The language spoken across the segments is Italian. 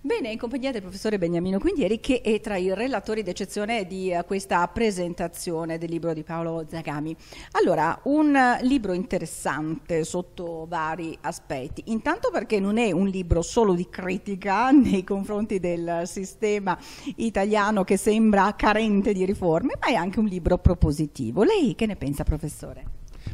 Bene, in compagnia del professore Beniamino Quindieri che è tra i relatori d'eccezione di eh, questa presentazione del libro di Paolo Zagami. Allora, un eh, libro interessante sotto vari aspetti. Intanto perché non è un libro solo di critica nei confronti del sistema italiano che sembra carente di riforme, ma è anche un libro propositivo. Lei che ne pensa, professore?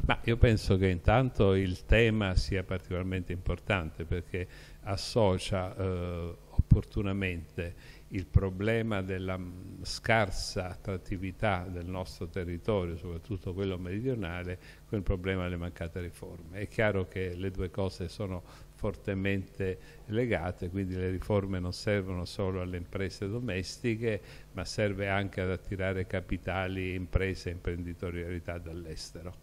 Ma io penso che intanto il tema sia particolarmente importante perché associa eh, opportunamente il problema della mm, scarsa attrattività del nostro territorio, soprattutto quello meridionale, con il problema delle mancate riforme. È chiaro che le due cose sono fortemente legate, quindi le riforme non servono solo alle imprese domestiche, ma serve anche ad attirare capitali, imprese e imprenditorialità dall'estero.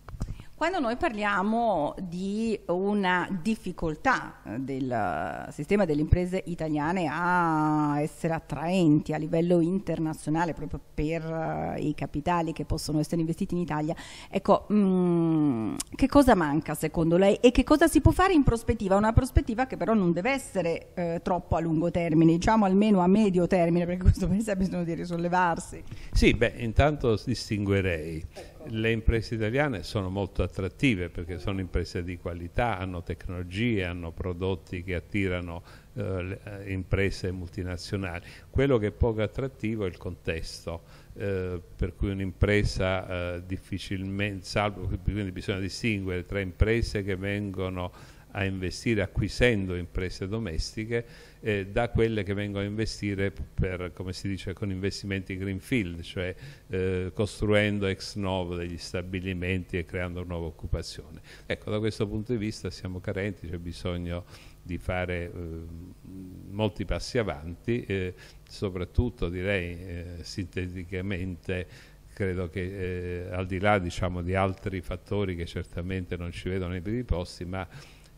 Quando noi parliamo di una difficoltà eh, del eh, sistema delle imprese italiane a essere attraenti a livello internazionale proprio per eh, i capitali che possono essere investiti in Italia, ecco, mh, mm, che cosa manca secondo lei e che cosa si può fare in prospettiva? Una prospettiva che però non deve essere eh, troppo a lungo termine, diciamo almeno a medio termine, perché questo paese bisogna di risollevarsi. Sì, beh, intanto distinguerei. Ecco le imprese italiane sono molto attrattive perché sono imprese di qualità, hanno tecnologie, hanno prodotti che attirano eh, eh imprese multinazionali. Quello che è poco attrattivo è il contesto, eh, per cui un'impresa eh, difficilmente, salvo, quindi bisogna distinguere tra imprese che vengono a investire acquisendo imprese domestiche eh, da quelle che vengono a investire per, come si dice, con investimenti greenfield, cioè eh, costruendo ex novo degli stabilimenti e creando nuova occupazione. Ecco, da questo punto di vista siamo carenti, c'è bisogno di fare eh, molti passi avanti, eh, soprattutto direi eh, sinteticamente credo che eh, al di là diciamo, di altri fattori che certamente non ci vedono nei primi posti, ma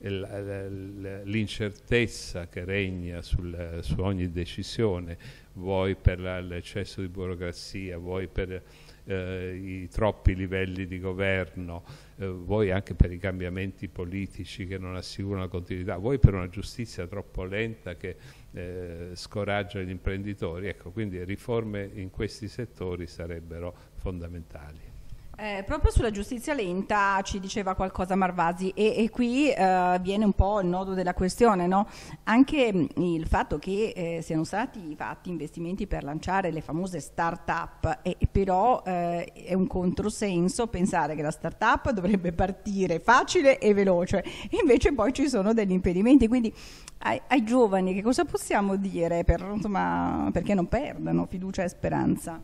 l'incertezza che regna sul, su ogni decisione, vuoi per l'eccesso di burocrazia, vuoi per eh, i troppi livelli di governo, eh, vuoi anche per i cambiamenti politici che non assicurano la continuità, vuoi per una giustizia troppo lenta che eh, scoraggia gli imprenditori, ecco, quindi riforme in questi settori sarebbero fondamentali. Eh, proprio sulla giustizia lenta ci diceva qualcosa Marvasi e, e qui eh, viene un po' il nodo della questione, no? anche mm, il fatto che eh, siano stati fatti investimenti per lanciare le famose start-up, e, e però eh, è un controsenso pensare che la start-up dovrebbe partire facile e veloce, invece poi ci sono degli impedimenti, quindi ai, ai giovani che cosa possiamo dire per, insomma, perché non perdano fiducia e speranza?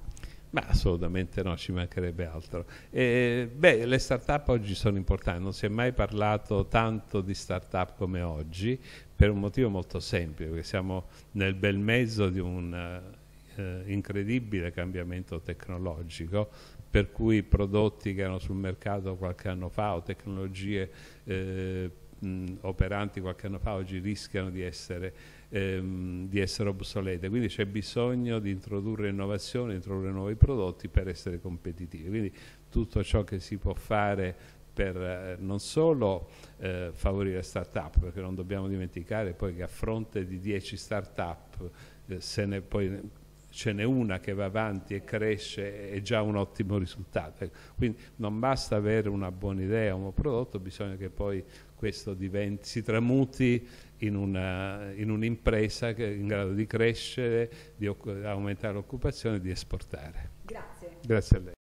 Ma assolutamente no, ci mancherebbe altro. E, beh, le start-up oggi sono importanti, non si è mai parlato tanto di start-up come oggi, per un motivo molto semplice, perché siamo nel bel mezzo di un eh, incredibile cambiamento tecnologico, per cui prodotti che erano sul mercato qualche anno fa o tecnologie eh, mh, operanti qualche anno fa oggi rischiano di essere, ehm, di essere obsolete, quindi c'è bisogno di introdurre innovazione, introdurre nuovi prodotti per essere competitivi, quindi tutto ciò che si può fare per eh, non solo eh, favorire start-up, perché non dobbiamo dimenticare poi che a fronte di 10 start-up eh, se ne poi ce n'è una che va avanti e cresce è già un ottimo risultato. Quindi non basta avere una buona idea, un buon prodotto, bisogna che poi questo diventi, si tramuti in, un'impresa un in grado di crescere, di aumentare l'occupazione e di esportare. Grazie. Grazie a lei.